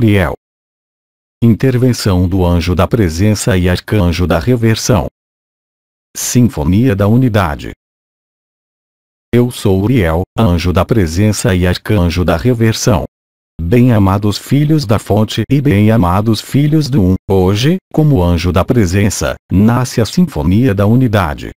Uriel. Intervenção do Anjo da Presença e Arcanjo da Reversão. Sinfonia da Unidade. Eu sou Uriel, Anjo da Presença e Arcanjo da Reversão. Bem-amados filhos da fonte e bem-amados filhos do Um, hoje, como anjo da presença, nasce a Sinfonia da Unidade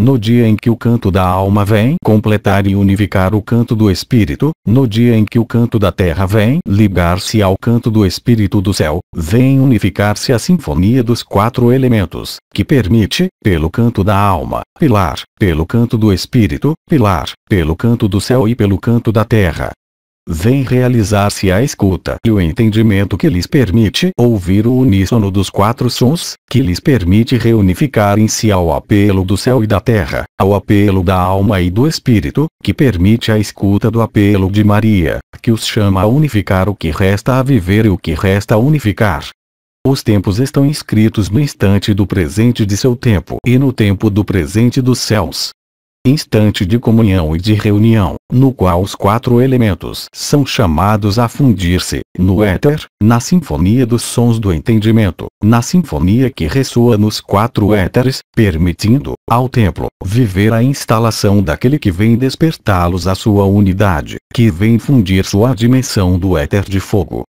no dia em que o canto da alma vem completar e unificar o canto do espírito, no dia em que o canto da terra vem ligar-se ao canto do espírito do céu, vem unificar-se a sinfonia dos quatro elementos, que permite, pelo canto da alma, pilar, pelo canto do espírito, pilar, pelo canto do céu e pelo canto da terra, vem realizar-se a escuta e o entendimento que lhes permite ouvir o uníssono dos quatro sons, que lhes permite reunificar em si ao apelo do céu e da terra, ao apelo da alma e do espírito, que permite a escuta do apelo de Maria, que os chama a unificar o que resta a viver e o que resta a unificar. Os tempos estão escritos no instante do presente de seu tempo e no tempo do presente dos céus instante de comunhão e de reunião, no qual os quatro elementos são chamados a fundir-se, no éter, na sinfonia dos sons do entendimento, na sinfonia que ressoa nos quatro éteres, permitindo, ao templo, viver a instalação daquele que vem despertá-los à sua unidade, que vem fundir sua dimensão do éter de fogo,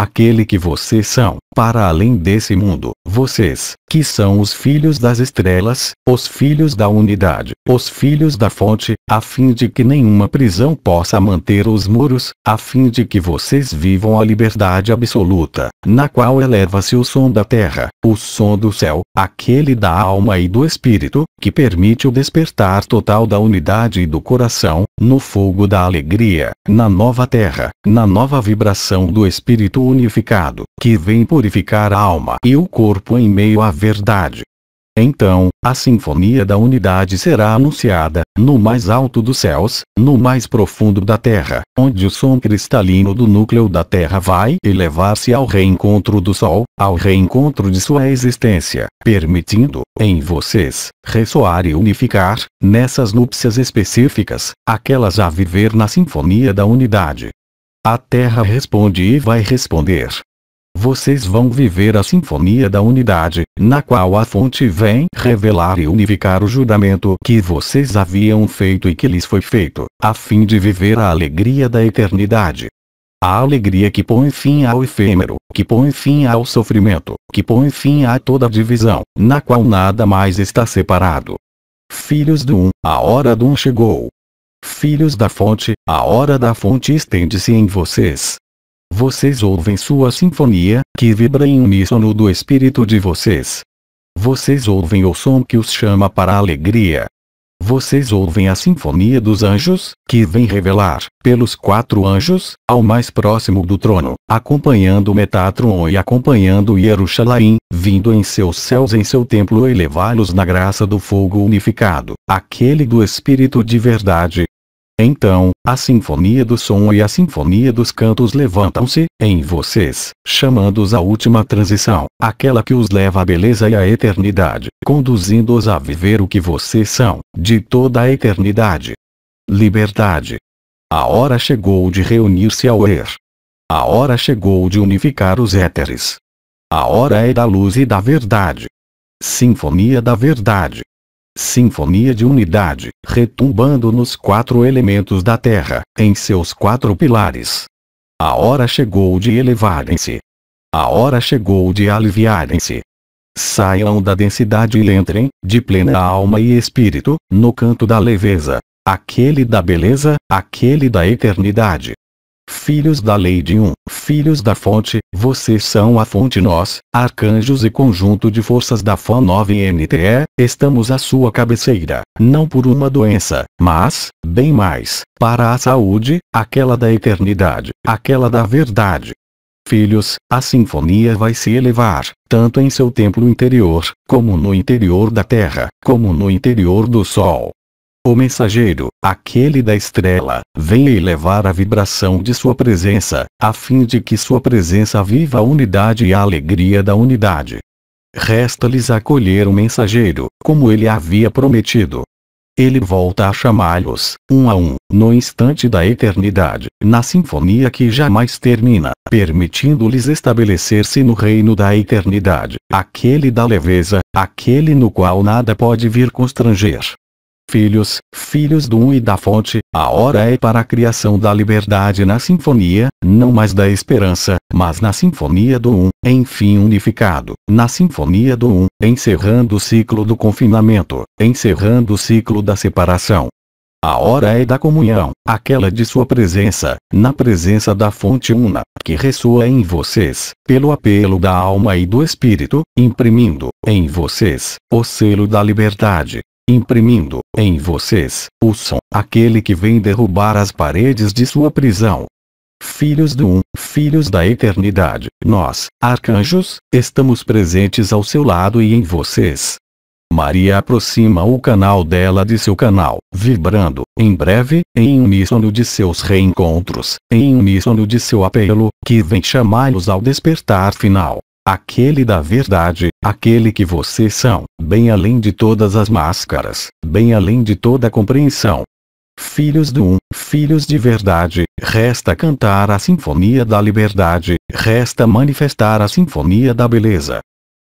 aquele que vocês são. Para além desse mundo, vocês, que são os filhos das estrelas, os filhos da unidade, os filhos da fonte, a fim de que nenhuma prisão possa manter os muros, a fim de que vocês vivam a liberdade absoluta, na qual eleva-se o som da terra, o som do céu, aquele da alma e do espírito, que permite o despertar total da unidade e do coração, no fogo da alegria, na nova terra, na nova vibração do espírito unificado, que vem purificar a alma e o corpo em meio à verdade. Então, a sinfonia da unidade será anunciada, no mais alto dos céus, no mais profundo da terra, onde o som cristalino do núcleo da terra vai elevar-se ao reencontro do sol, ao reencontro de sua existência, permitindo, em vocês, ressoar e unificar, nessas núpcias específicas, aquelas a viver na sinfonia da unidade. A Terra responde e vai responder. Vocês vão viver a sinfonia da unidade, na qual a fonte vem revelar e unificar o juramento que vocês haviam feito e que lhes foi feito, a fim de viver a alegria da eternidade. A alegria que põe fim ao efêmero, que põe fim ao sofrimento, que põe fim a toda divisão, na qual nada mais está separado. Filhos do Um, a hora do Um chegou. Filhos da fonte, a hora da fonte estende-se em vocês. Vocês ouvem sua sinfonia, que vibra em uníssono do espírito de vocês. Vocês ouvem o som que os chama para a alegria. Vocês ouvem a sinfonia dos anjos, que vem revelar, pelos quatro anjos, ao mais próximo do trono, acompanhando Metatron e acompanhando Yerushalayim, vindo em seus céus em seu templo elevá-los na graça do fogo unificado, aquele do Espírito de verdade, então, a sinfonia do som e a sinfonia dos cantos levantam-se, em vocês, chamando-os à última transição, aquela que os leva à beleza e à eternidade, conduzindo-os a viver o que vocês são, de toda a eternidade. Liberdade. A hora chegou de reunir-se ao Er. A hora chegou de unificar os éteres. A hora é da luz e da verdade. Sinfonia da Verdade sinfonia de unidade, retumbando nos quatro elementos da terra, em seus quatro pilares. A hora chegou de elevarem-se. A hora chegou de aliviarem-se. Saiam da densidade e entrem, de plena alma e espírito, no canto da leveza, aquele da beleza, aquele da eternidade, filhos da lei de um, filhos da fonte, vocês são a fonte nós, arcanjos e conjunto de forças da FAN 9NTE, estamos à sua cabeceira, não por uma doença, mas, bem mais, para a saúde, aquela da eternidade, aquela da verdade. Filhos, a sinfonia vai se elevar, tanto em seu templo interior, como no interior da terra, como no interior do sol. O mensageiro, aquele da estrela, vem elevar a vibração de sua presença, a fim de que sua presença viva a unidade e a alegria da unidade. Resta-lhes acolher o mensageiro, como ele havia prometido. Ele volta a chamá-los, um a um, no instante da eternidade, na sinfonia que jamais termina, permitindo-lhes estabelecer-se no reino da eternidade, aquele da leveza, aquele no qual nada pode vir constranger filhos, filhos do um e da fonte, a hora é para a criação da liberdade na sinfonia, não mais da esperança, mas na sinfonia do um, enfim unificado, na sinfonia do um, encerrando o ciclo do confinamento, encerrando o ciclo da separação. A hora é da comunhão, aquela de sua presença, na presença da fonte una, que ressoa em vocês, pelo apelo da alma e do espírito, imprimindo, em vocês, o selo da liberdade, imprimindo em vocês o som, aquele que vem derrubar as paredes de sua prisão. Filhos do Um, filhos da eternidade, nós, arcanjos, estamos presentes ao seu lado e em vocês. Maria aproxima o canal dela de seu canal, vibrando, em breve, em uníssono de seus reencontros, em uníssono de seu apelo, que vem chamá-los ao despertar final aquele da verdade, aquele que vocês são, bem além de todas as máscaras, bem além de toda a compreensão. Filhos do Um, filhos de verdade, resta cantar a sinfonia da liberdade, resta manifestar a sinfonia da beleza.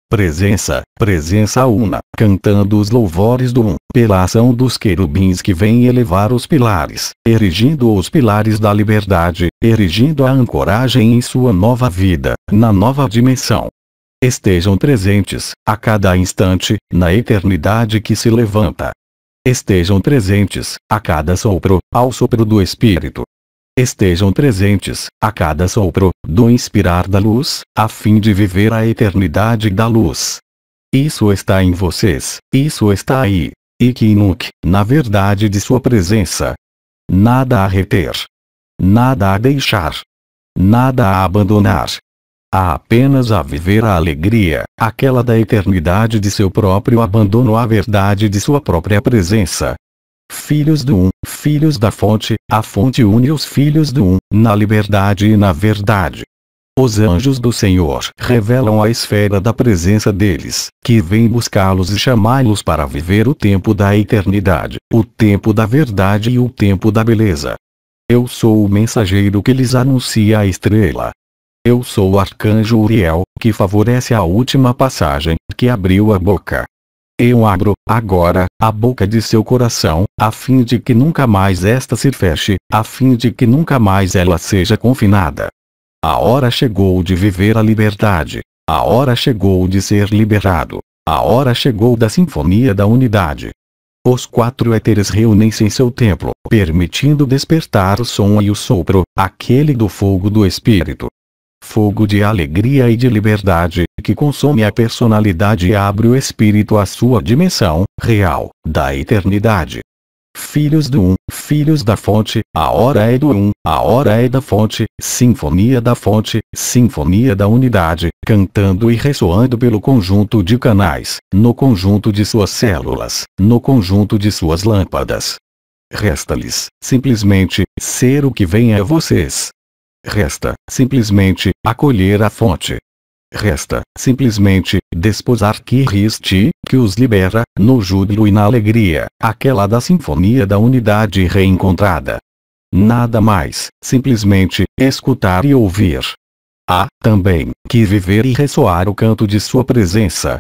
Presença, presença una, cantando os louvores do Um, pela ação dos querubins que vêm elevar os pilares, erigindo os pilares da liberdade, erigindo a ancoragem em sua nova vida, na nova dimensão estejam presentes, a cada instante, na eternidade que se levanta. Estejam presentes, a cada sopro, ao sopro do Espírito. Estejam presentes, a cada sopro, do inspirar da luz, a fim de viver a eternidade da luz. Isso está em vocês, isso está aí. E que inunque, na verdade de sua presença. Nada a reter. Nada a deixar. Nada a abandonar. Há apenas a viver a alegria, aquela da eternidade de seu próprio abandono à verdade de sua própria presença. Filhos do Um, filhos da fonte, a fonte une os filhos do Um, na liberdade e na verdade. Os anjos do Senhor revelam a esfera da presença deles, que vem buscá-los e chamá-los para viver o tempo da eternidade, o tempo da verdade e o tempo da beleza. Eu sou o mensageiro que lhes anuncia a estrela, eu sou o arcanjo Uriel, que favorece a última passagem, que abriu a boca. Eu abro, agora, a boca de seu coração, a fim de que nunca mais esta se feche, a fim de que nunca mais ela seja confinada. A hora chegou de viver a liberdade. A hora chegou de ser liberado. A hora chegou da sinfonia da unidade. Os quatro éteres reúnem-se em seu templo, permitindo despertar o som e o sopro, aquele do fogo do espírito fogo de alegria e de liberdade, que consome a personalidade e abre o espírito à sua dimensão, real, da eternidade. Filhos do Um, Filhos da Fonte, a hora é do Um, a hora é da Fonte, Sinfonia da Fonte, Sinfonia da Unidade, cantando e ressoando pelo conjunto de canais, no conjunto de suas células, no conjunto de suas lâmpadas. Resta-lhes, simplesmente, ser o que vem a vocês, Resta, simplesmente, acolher a fonte. Resta, simplesmente, desposar riste, que os libera, no júbilo e na alegria, aquela da sinfonia da unidade reencontrada. Nada mais, simplesmente, escutar e ouvir. Há, também, que viver e ressoar o canto de sua presença,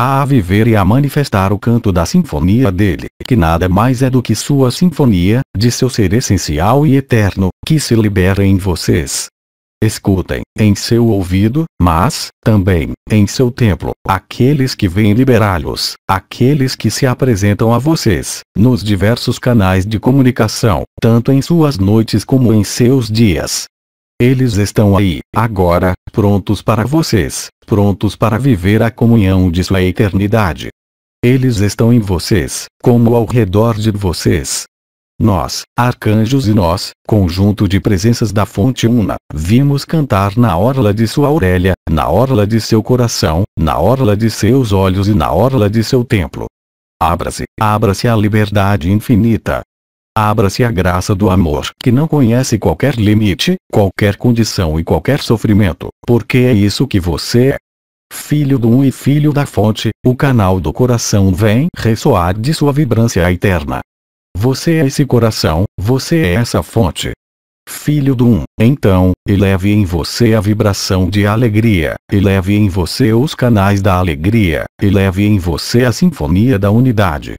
a viver e a manifestar o canto da sinfonia dele, que nada mais é do que sua sinfonia, de seu ser essencial e eterno, que se libera em vocês. Escutem, em seu ouvido, mas, também, em seu templo, aqueles que vêm liberá-los, aqueles que se apresentam a vocês, nos diversos canais de comunicação, tanto em suas noites como em seus dias, eles estão aí, agora, prontos para vocês, prontos para viver a comunhão de sua eternidade. Eles estão em vocês, como ao redor de vocês. Nós, arcanjos e nós, conjunto de presenças da fonte una, vimos cantar na orla de sua orelha, na orla de seu coração, na orla de seus olhos e na orla de seu templo. Abra-se, abra-se à liberdade infinita, Abra-se a graça do amor, que não conhece qualquer limite, qualquer condição e qualquer sofrimento, porque é isso que você é. Filho do Um e filho da Fonte, o canal do coração vem ressoar de sua vibrância eterna. Você é esse coração, você é essa fonte. Filho do Um, então, eleve em você a vibração de alegria, eleve em você os canais da alegria, eleve em você a sinfonia da unidade,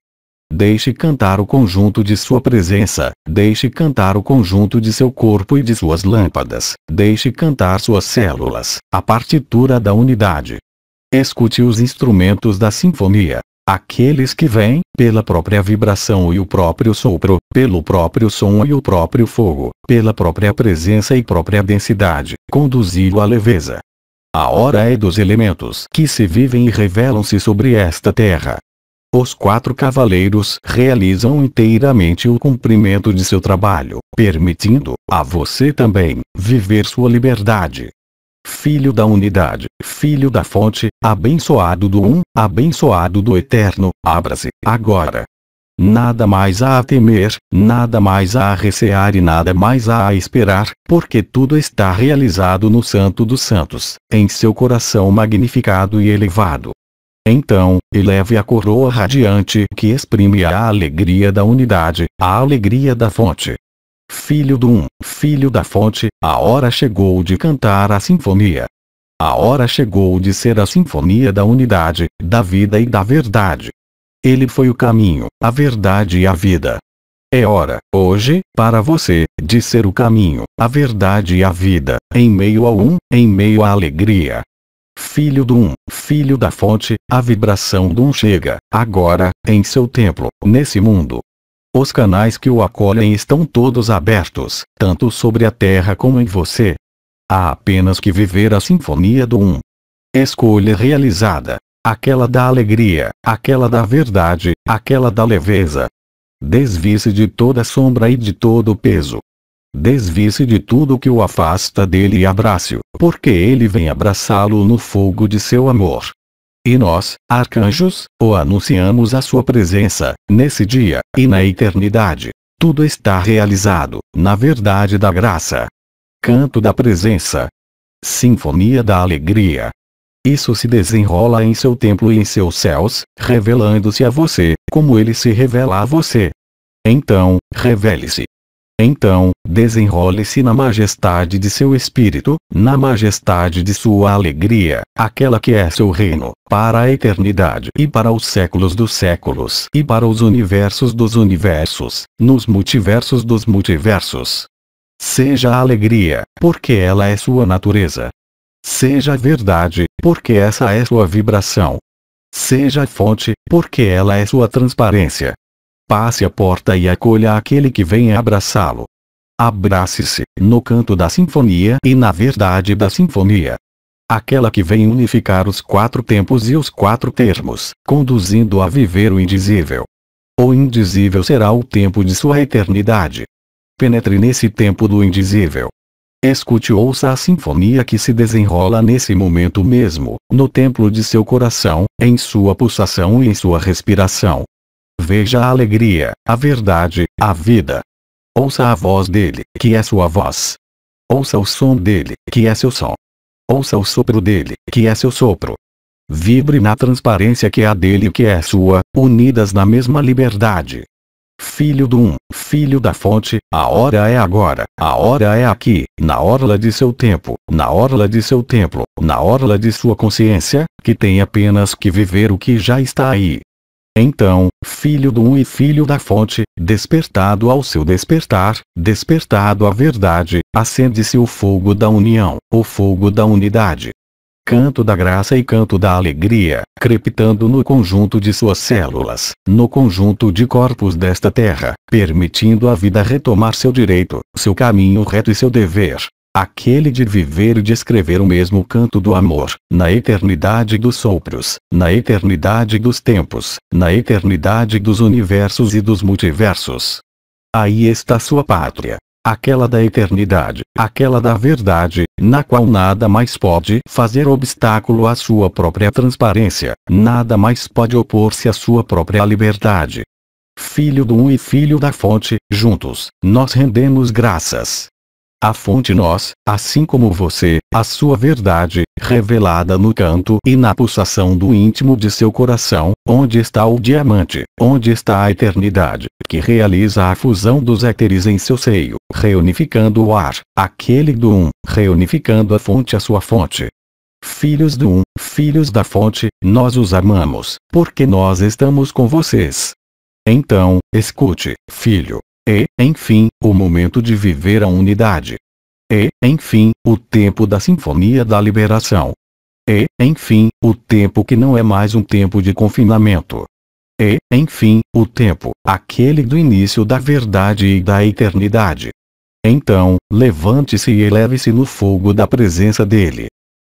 Deixe cantar o conjunto de sua presença, deixe cantar o conjunto de seu corpo e de suas lâmpadas, deixe cantar suas células, a partitura da unidade. Escute os instrumentos da sinfonia, aqueles que vêm, pela própria vibração e o próprio sopro, pelo próprio som e o próprio fogo, pela própria presença e própria densidade, conduzi-lo à leveza. A hora é dos elementos que se vivem e revelam-se sobre esta terra, os quatro cavaleiros realizam inteiramente o cumprimento de seu trabalho, permitindo a você também viver sua liberdade. Filho da unidade, filho da fonte, abençoado do um, abençoado do eterno, abra-se agora. Nada mais há a temer, nada mais há a recear e nada mais há a esperar, porque tudo está realizado no Santo dos Santos, em seu coração magnificado e elevado. Então, eleve a coroa radiante que exprime a alegria da unidade, a alegria da fonte. Filho do um, filho da fonte, a hora chegou de cantar a sinfonia. A hora chegou de ser a sinfonia da unidade, da vida e da verdade. Ele foi o caminho, a verdade e a vida. É hora, hoje, para você, de ser o caminho, a verdade e a vida, em meio ao um, em meio à alegria filho do um, filho da fonte, a vibração do um chega, agora, em seu templo, nesse mundo. Os canais que o acolhem estão todos abertos, tanto sobre a terra como em você. Há apenas que viver a sinfonia do um. Escolha realizada. Aquela da alegria, aquela da verdade, aquela da leveza. Desvie-se de toda sombra e de todo peso. Desvie-se de tudo que o afasta dele e abrace-o, porque ele vem abraçá-lo no fogo de seu amor. E nós, arcanjos, o anunciamos a sua presença, nesse dia, e na eternidade. Tudo está realizado, na verdade da graça. Canto da presença. Sinfonia da alegria. Isso se desenrola em seu templo e em seus céus, revelando-se a você, como ele se revela a você. Então, revele-se. Então, desenrole-se na majestade de seu espírito, na majestade de sua alegria, aquela que é seu reino, para a eternidade e para os séculos dos séculos e para os universos dos universos, nos multiversos dos multiversos. Seja a alegria, porque ela é sua natureza. Seja a verdade, porque essa é sua vibração. Seja a fonte, porque ela é sua transparência. Passe a porta e acolha aquele que vem abraçá-lo. Abrace-se, no canto da sinfonia e na verdade da sinfonia. Aquela que vem unificar os quatro tempos e os quatro termos, conduzindo a viver o indizível. O indizível será o tempo de sua eternidade. Penetre nesse tempo do indizível. Escute ouça a sinfonia que se desenrola nesse momento mesmo, no templo de seu coração, em sua pulsação e em sua respiração, Veja a alegria, a verdade, a vida. Ouça a voz dele, que é sua voz. Ouça o som dele, que é seu som. Ouça o sopro dele, que é seu sopro. Vibre na transparência que é dele e que é sua, unidas na mesma liberdade. Filho do um, filho da fonte, a hora é agora, a hora é aqui, na orla de seu tempo, na orla de seu templo, na orla de sua consciência, que tem apenas que viver o que já está aí. Então, filho do um e filho da fonte, despertado ao seu despertar, despertado à verdade, acende-se o fogo da união, o fogo da unidade. Canto da graça e canto da alegria, crepitando no conjunto de suas células, no conjunto de corpos desta terra, permitindo à vida retomar seu direito, seu caminho reto e seu dever, aquele de viver e de escrever o mesmo canto do amor, na eternidade dos sopros, na eternidade dos tempos, na eternidade dos universos e dos multiversos. Aí está sua pátria, aquela da eternidade, aquela da verdade, na qual nada mais pode fazer obstáculo à sua própria transparência, nada mais pode opor-se à sua própria liberdade. Filho do Um e Filho da Fonte, juntos, nós rendemos graças. A fonte nós, assim como você, a sua verdade, revelada no canto e na pulsação do íntimo de seu coração, onde está o diamante, onde está a eternidade, que realiza a fusão dos éteres em seu seio, reunificando o ar, aquele do um, reunificando a fonte à sua fonte. Filhos do um, filhos da fonte, nós os amamos, porque nós estamos com vocês. Então, escute, filho, é, enfim, o momento de viver a unidade. É, enfim, o tempo da sinfonia da liberação. É, enfim, o tempo que não é mais um tempo de confinamento. É, enfim, o tempo, aquele do início da verdade e da eternidade. Então, levante-se e eleve-se no fogo da presença dele.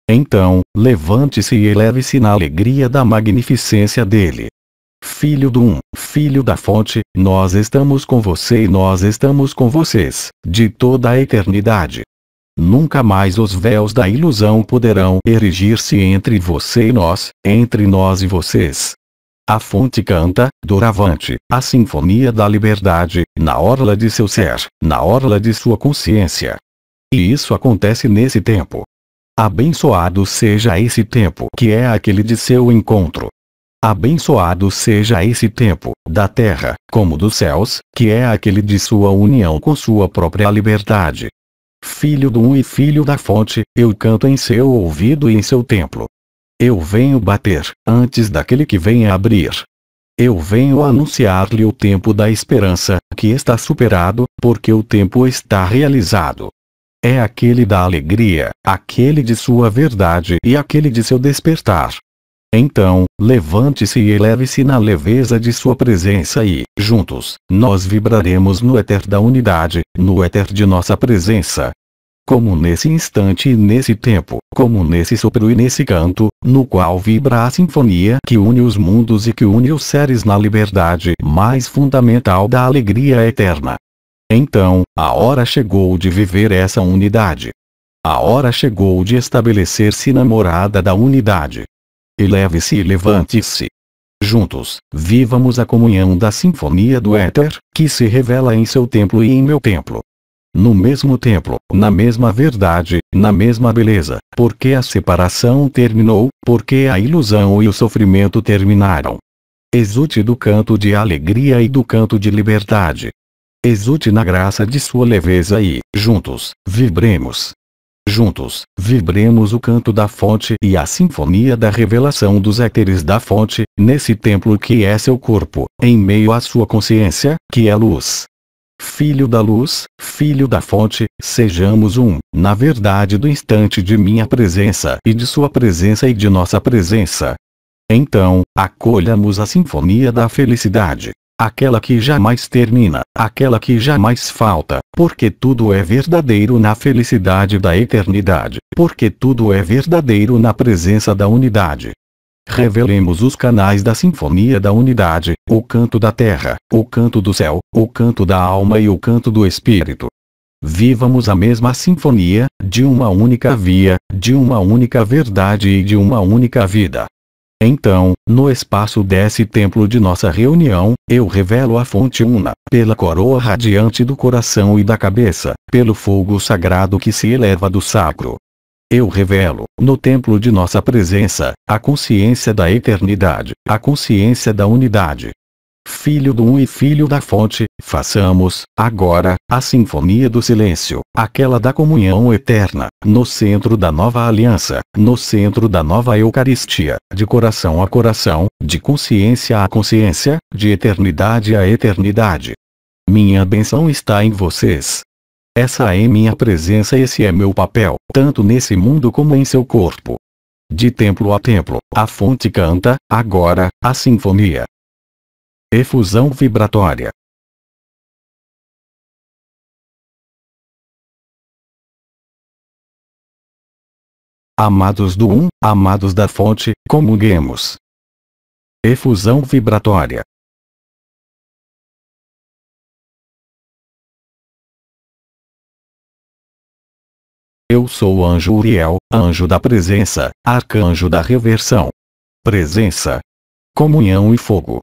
Então, levante-se e eleve-se na alegria da magnificência dele filho do um, filho da fonte, nós estamos com você e nós estamos com vocês, de toda a eternidade. Nunca mais os véus da ilusão poderão erigir-se entre você e nós, entre nós e vocês. A fonte canta, doravante, a sinfonia da liberdade, na orla de seu ser, na orla de sua consciência. E isso acontece nesse tempo. Abençoado seja esse tempo que é aquele de seu encontro, Abençoado seja esse tempo, da terra, como dos céus, que é aquele de sua união com sua própria liberdade. Filho do um e filho da fonte, eu canto em seu ouvido e em seu templo. Eu venho bater, antes daquele que venha abrir. Eu venho anunciar-lhe o tempo da esperança, que está superado, porque o tempo está realizado. É aquele da alegria, aquele de sua verdade e aquele de seu despertar. Então, levante-se e eleve-se na leveza de sua presença e, juntos, nós vibraremos no éter da unidade, no éter de nossa presença. Como nesse instante e nesse tempo, como nesse sopro e nesse canto, no qual vibra a sinfonia que une os mundos e que une os seres na liberdade mais fundamental da alegria eterna. Então, a hora chegou de viver essa unidade. A hora chegou de estabelecer-se na morada da unidade. Eleve-se e levante-se. Juntos, vivamos a comunhão da sinfonia do éter, que se revela em seu templo e em meu templo. No mesmo templo, na mesma verdade, na mesma beleza, porque a separação terminou, porque a ilusão e o sofrimento terminaram. Exulte do canto de alegria e do canto de liberdade. Exulte na graça de sua leveza e, juntos, vibremos. Juntos, vibremos o canto da fonte e a sinfonia da revelação dos éteres da fonte, nesse templo que é seu corpo, em meio à sua consciência, que é luz. Filho da luz, filho da fonte, sejamos um, na verdade do instante de minha presença e de sua presença e de nossa presença. Então, acolhamos a sinfonia da felicidade, aquela que jamais termina, aquela que jamais falta, porque tudo é verdadeiro na felicidade da eternidade, porque tudo é verdadeiro na presença da unidade. Revelemos os canais da sinfonia da unidade, o canto da terra, o canto do céu, o canto da alma e o canto do espírito. Vivamos a mesma sinfonia, de uma única via, de uma única verdade e de uma única vida. Então, no espaço desse templo de nossa reunião, eu revelo a fonte una, pela coroa radiante do coração e da cabeça, pelo fogo sagrado que se eleva do sacro. Eu revelo, no templo de nossa presença, a consciência da eternidade, a consciência da unidade, filho do um e filho da fonte, façamos, agora, a sinfonia do silêncio, aquela da comunhão eterna, no centro da nova aliança, no centro da nova Eucaristia, de coração a coração, de consciência a consciência, de eternidade a eternidade. Minha benção está em vocês. Essa é minha presença, e esse é meu papel, tanto nesse mundo como em seu corpo. De templo a templo, a fonte canta, agora, a sinfonia, efusão vibratória Amados do Um, amados da fonte, comunguemos. Efusão vibratória. Eu sou o anjo Uriel, anjo da presença, arcanjo da reversão. Presença. Comunhão e fogo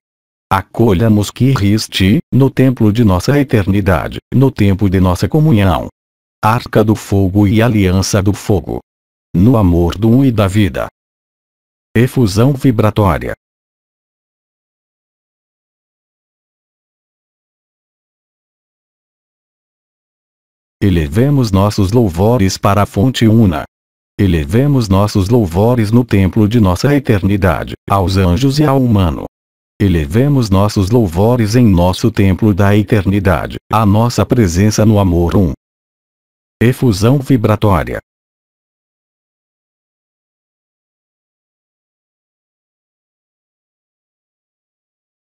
acolhamos Cristo, no templo de nossa eternidade, no tempo de nossa comunhão. Arca do Fogo e Aliança do Fogo. No amor do um e da vida. Efusão vibratória. Elevemos nossos louvores para a fonte una. Elevemos nossos louvores no templo de nossa eternidade, aos anjos e ao humano. Elevemos nossos louvores em nosso templo da eternidade, a nossa presença no amor um. Efusão vibratória.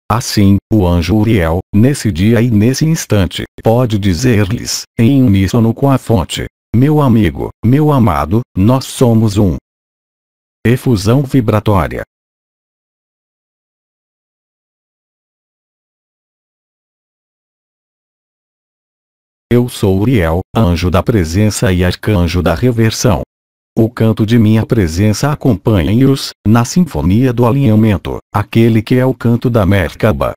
Assim, o anjo Uriel, nesse dia e nesse instante, pode dizer-lhes, em uníssono com a fonte: Meu amigo, meu amado, nós somos um. Efusão vibratória. Eu sou Uriel, anjo da presença e arcanjo da reversão. O canto de minha presença acompanha-os, na sinfonia do alinhamento, aquele que é o canto da Merkaba.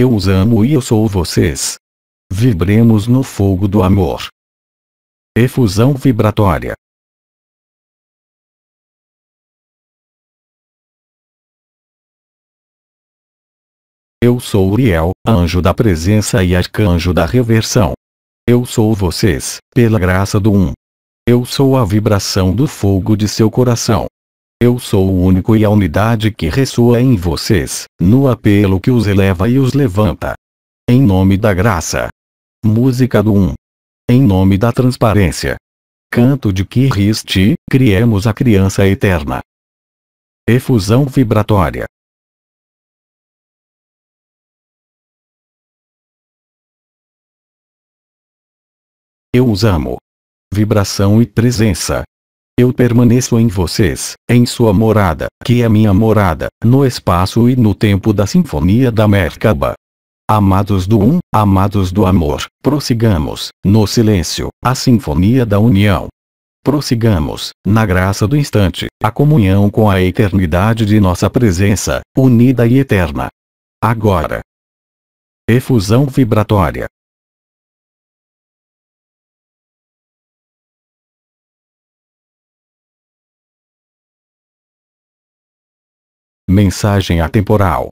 Eu os amo e eu sou vocês. Vibremos no fogo do amor. Efusão vibratória. Eu sou Uriel, anjo da presença e arcanjo da reversão. Eu sou vocês, pela graça do Um. Eu sou a vibração do fogo de seu coração. Eu sou o único e a unidade que ressoa em vocês, no apelo que os eleva e os levanta. Em nome da graça. Música do Um. Em nome da transparência. Canto de riste, criemos a criança eterna. Efusão vibratória. Eu os amo. Vibração e presença. Eu permaneço em vocês, em sua morada, que é minha morada, no espaço e no tempo da Sinfonia da Merkaba. Amados do Um, amados do Amor, prossigamos, no silêncio, a Sinfonia da União. Prossigamos, na graça do instante, a comunhão com a eternidade de nossa presença, unida e eterna. Agora. Efusão vibratória. mensagem atemporal